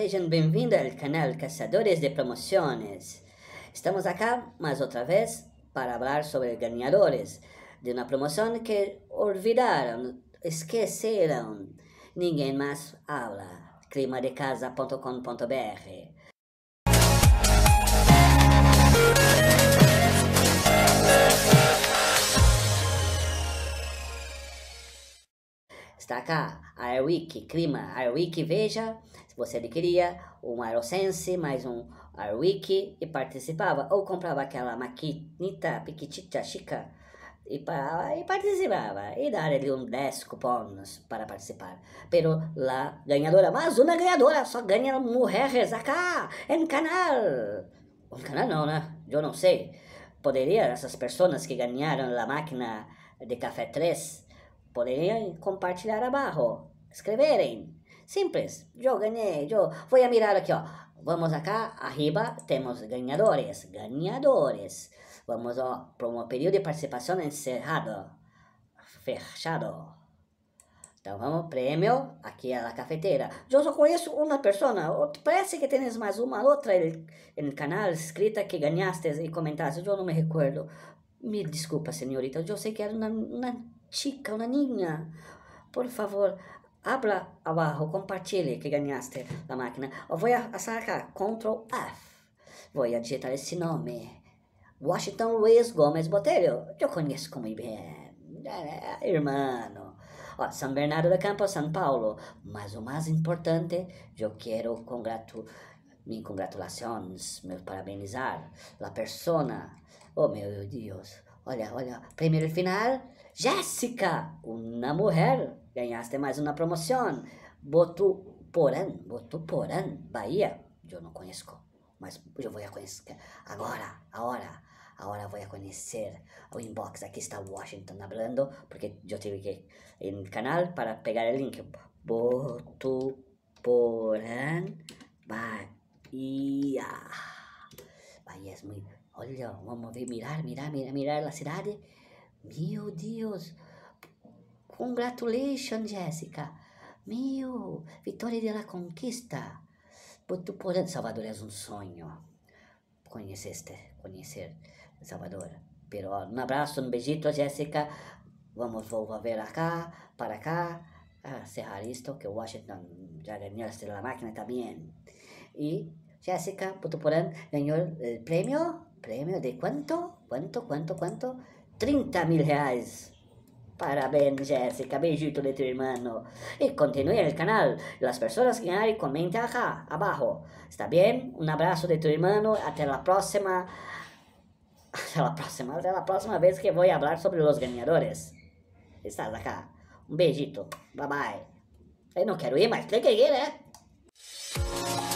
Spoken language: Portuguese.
Sejam bem-vindos ao canal Caçadores de Promoções. Estamos aqui mais outra vez para falar sobre ganhadores de uma promoção que olvidaram, esqueceram. Ninguém mais habla. climadecasa.com.br está cá, AirWiki Clima, AirWiki Veja, você adquiria um Aerosense, mais um AirWiki e participava, ou comprava aquela maquinita piquitita chica e, e participava, e dar-lhe um 10 cupons para participar, pero lá ganhadora, mas uma ganhadora só ganha mulheres acá, em canal, um canal não, né, eu não sei, poderia essas pessoas que ganharam a máquina de café 3 Poderiam compartilhar abaixo. Escreverem. Simples. Eu ganhei. Eu vou mirar aqui, ó. Vamos acá, arriba, temos ganhadores. Ganhadores. Vamos ó, para um período de participação encerrado. Fechado. Então vamos, prêmio, aqui é a cafeteira. Eu só conheço uma pessoa, parece que tens mais uma outra no canal escrita que ganhaste e comentaste, eu não me recordo. Me desculpa, senhorita, eu sei que era uma, uma chica, una niña. Por favor, abra abajo, compartilhe que ganhaste da máquina. Eu a sacar Ctrl F. Vou digitar esse nome. Washington Luiz Gomes Botelho. Eu conheço como bem. irmão. Ó, São Bernardo do Campo, São Paulo. Mas o mais importante, eu quero congratu me congratulações, me parabenizar a persona. Oh, meu Deus. Olha, olha, primeiro final Jéssica, uma mulher, ganhaste mais uma promoção. Botuporã, porã, Bahia, eu não conheço, mas eu vou conhecer agora, agora. Agora vou conhecer o inbox. Aqui está Washington falando, porque eu tive que ir no canal para pegar o link. porã, Bahia. Bahia é muito. Olha, vamos ver, mirar, mirar, mirar, mirar a cidade. Meu Deus! Congratulations, Jéssica! Meu! Vitória de la Conquista! Botuporã, Salvador é um sonho. Conheceste, conhecer Salvador. Pero, um abraço, um beijito, Jéssica. Vamos volver acá, para cá, a cerrar isto, que Washington já ganhou a máquina também. E Jéssica Putuporan ganhou o prêmio, prêmio de quanto? Quanto, quanto, quanto? 30 mil reais. Parabéns, Jéssica. Beijito de tu irmão e continue no canal. As pessoas ganharem, comenta comenten acá, abaixo ¿Está bem um abraço de tu irmão até a próxima. até a próxima. até a próxima vez que vou falar hablar sobre os ganhadores. Estás aqui. um beijito. Bye bye. Eu não quero ir, mas tem que ir, né?